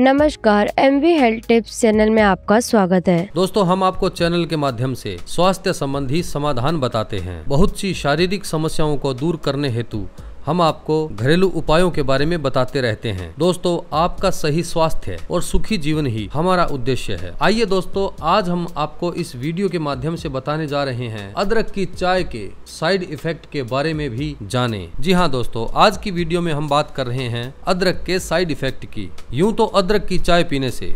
नमस्कार M V health tips channel में आपका स्वागत है दोस्तों हम आपको चैनल के माध्यम से स्वास्थ्य संबंधी समाधान बताते हैं बहुत सी शारीरिक समस्याओं को दूर करने हेतु हम आपको घरेलू उपायों के बारे में बताते रहते हैं दोस्तों आपका सही स्वास्थ्य और सुखी जीवन ही हमारा उद्देश्य है आइए दोस्तों आज हम आपको इस वीडियो के माध्यम से बताने जा रहे हैं अदरक की चाय के साइड इफेक्ट के बारे में भी जाने जी हाँ दोस्तों आज की वीडियो में हम बात कर रहे हैं अदरक के साइड इफेक्ट की यूँ तो अदरक की चाय पीने से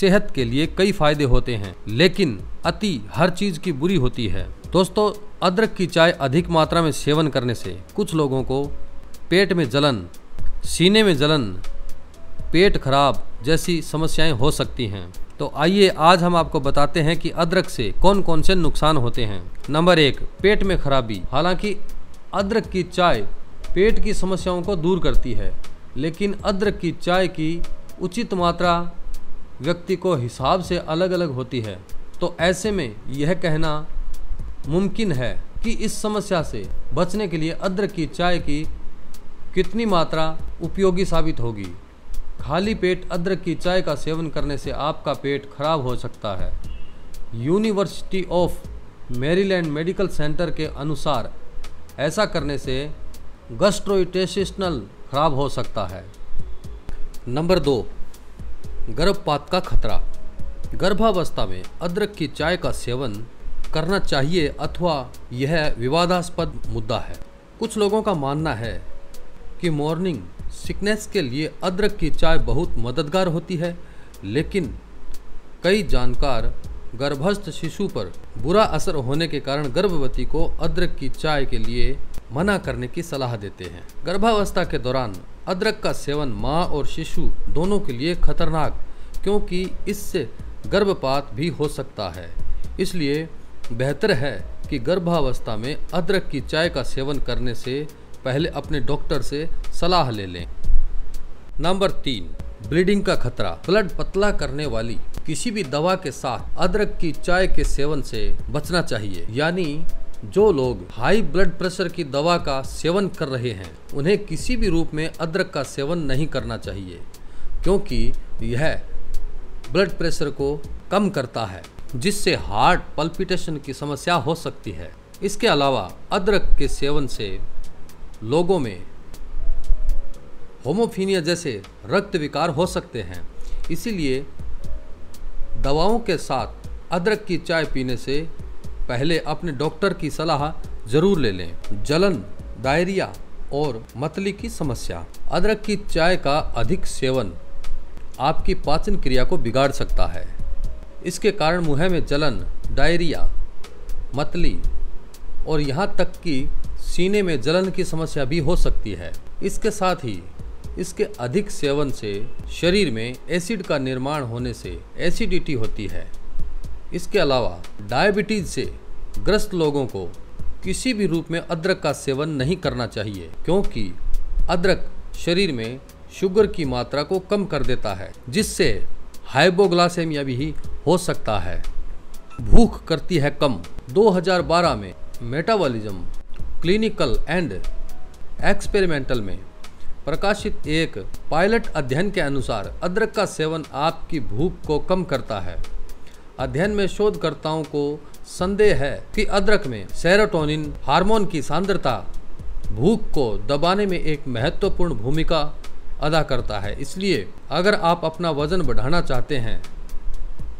सेहत के लिए कई फायदे होते हैं लेकिन अति हर चीज की बुरी होती है दोस्तों अदरक की चाय अधिक मात्रा में सेवन करने से कुछ लोगों को पेट में जलन सीने में जलन पेट खराब जैसी समस्याएं हो सकती हैं तो आइए आज हम आपको बताते हैं कि अदरक से कौन कौन से नुकसान होते हैं नंबर एक पेट में खराबी हालांकि अदरक की चाय पेट की समस्याओं को दूर करती है लेकिन अदरक की चाय की उचित मात्रा व्यक्ति को हिसाब से अलग अलग होती है तो ऐसे में यह कहना मुमकिन है कि इस समस्या से बचने के लिए अदरक की चाय की कितनी मात्रा उपयोगी साबित होगी खाली पेट अदरक की चाय का सेवन करने से आपका पेट खराब हो सकता है University of Maryland Medical Center के अनुसार ऐसा करने से गस्ट्रोइटेस्टिनल खराब हो सकता है नंबर दो गर्भपात का खतरा गर्भावस्था में अदरक की चाय का सेवन करना चाहिए अथवा यह विवादास्पद मुद्दा है कुछ लोगों का मानना है कि मॉर्निंग सिकनेस के लिए अदरक की चाय बहुत मददगार होती है लेकिन कई जानकार गर्भस्थ शिशु पर बुरा असर होने के कारण गर्भवती को अदरक की चाय के लिए मना करने की सलाह देते हैं गर्भावस्था के दौरान अदरक का सेवन माँ और शिशु दोनों के लिए खतरनाक क्योंकि इससे गर्भपात भी हो सकता है इसलिए बेहतर है कि गर्भावस्था में अदरक की चाय का सेवन करने से पहले अपने डॉक्टर से सलाह ले लें नंबर तीन ब्लीडिंग का खतरा ब्लड पतला करने वाली किसी भी दवा के साथ अदरक की चाय के सेवन से बचना चाहिए यानी जो लोग हाई ब्लड प्रेशर की दवा का सेवन कर रहे हैं उन्हें किसी भी रूप में अदरक का सेवन नहीं करना चाहिए क्योंकि यह ब्लड प्रेशर को कम करता है जिससे हार्ट पल्पिटेशन की समस्या हो सकती है इसके अलावा अदरक के सेवन से लोगों में होमोफीनिया जैसे रक्त विकार हो सकते हैं इसीलिए दवाओं के साथ अदरक की चाय पीने से पहले अपने डॉक्टर की सलाह जरूर ले लें जलन डायरिया और मतली की समस्या अदरक की चाय का अधिक सेवन आपकी पाचन क्रिया को बिगाड़ सकता है इसके कारण मुँह में जलन डायरिया मतली और यहाँ तक कि सीने में जलन की समस्या भी हो सकती है इसके साथ ही इसके अधिक सेवन से शरीर में एसिड का निर्माण होने से एसिडिटी होती है इसके अलावा डायबिटीज से ग्रस्त लोगों को किसी भी रूप में अदरक का सेवन नहीं करना चाहिए क्योंकि अदरक शरीर में शुगर की मात्रा को कम कर देता है जिससे हाइबोग्लासेमिया भी हो सकता है भूख करती है कम 2012 में मेटाबॉलिज्म क्लिनिकल एंड एक्सपेरिमेंटल में प्रकाशित एक पायलट अध्ययन के अनुसार अदरक का सेवन आपकी भूख को कम करता है अध्ययन में शोधकर्ताओं को संदेह है कि अदरक में सेरोटोनिन हार्मोन की सांद्रता भूख को दबाने में एक महत्वपूर्ण भूमिका अदा करता है इसलिए अगर आप अपना वजन बढ़ाना चाहते हैं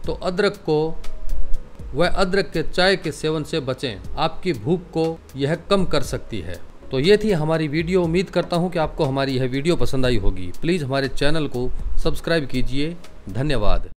तो अदरक को वह अदरक के चाय के सेवन से बचें आपकी भूख को यह कम कर सकती है तो ये थी हमारी वीडियो उम्मीद करता हूँ कि आपको हमारी यह वीडियो पसंद आई होगी प्लीज़ हमारे चैनल को सब्सक्राइब कीजिए धन्यवाद